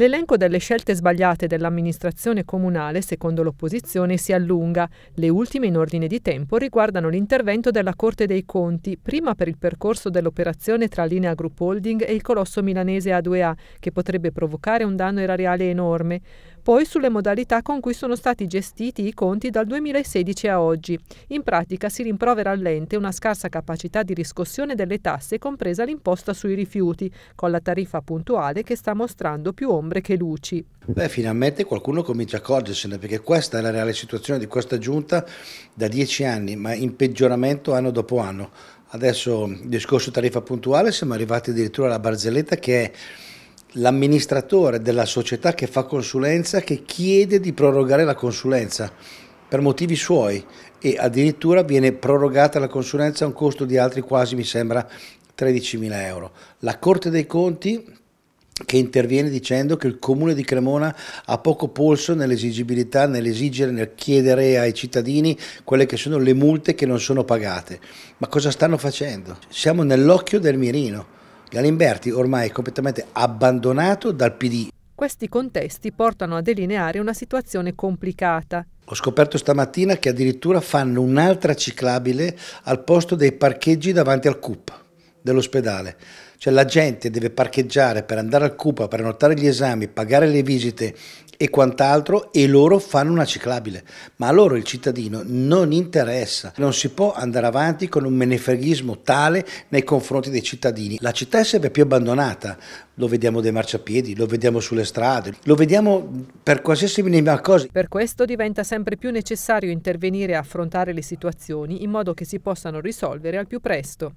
L'elenco delle scelte sbagliate dell'amministrazione comunale, secondo l'opposizione, si allunga. Le ultime in ordine di tempo riguardano l'intervento della Corte dei Conti, prima per il percorso dell'operazione tra Linea Group Holding e il colosso milanese A2A, che potrebbe provocare un danno erariale enorme poi sulle modalità con cui sono stati gestiti i conti dal 2016 a oggi. In pratica si rimprovera all'ente una scarsa capacità di riscossione delle tasse, compresa l'imposta sui rifiuti, con la tariffa puntuale che sta mostrando più ombre che luci. Beh, finalmente qualcuno comincia a accorgersene, perché questa è la reale situazione di questa giunta da dieci anni, ma in peggioramento anno dopo anno. Adesso, discorso tariffa puntuale, siamo arrivati addirittura alla barzelletta che è l'amministratore della società che fa consulenza che chiede di prorogare la consulenza per motivi suoi e addirittura viene prorogata la consulenza a un costo di altri quasi, mi sembra, 13.000 euro. La Corte dei Conti che interviene dicendo che il comune di Cremona ha poco polso nell'esigibilità, nell'esigere, nel chiedere ai cittadini quelle che sono le multe che non sono pagate. Ma cosa stanno facendo? Siamo nell'occhio del mirino. Galimberti ormai è completamente abbandonato dal PD. Questi contesti portano a delineare una situazione complicata. Ho scoperto stamattina che addirittura fanno un'altra ciclabile al posto dei parcheggi davanti al CUP dell'ospedale. Cioè la gente deve parcheggiare per andare al CUPA, per annotare gli esami, pagare le visite e quant'altro e loro fanno una ciclabile. Ma a loro il cittadino non interessa. Non si può andare avanti con un menefreghismo tale nei confronti dei cittadini. La città è sempre più abbandonata. Lo vediamo dai marciapiedi, lo vediamo sulle strade, lo vediamo per qualsiasi minima cosa. Per questo diventa sempre più necessario intervenire e affrontare le situazioni in modo che si possano risolvere al più presto.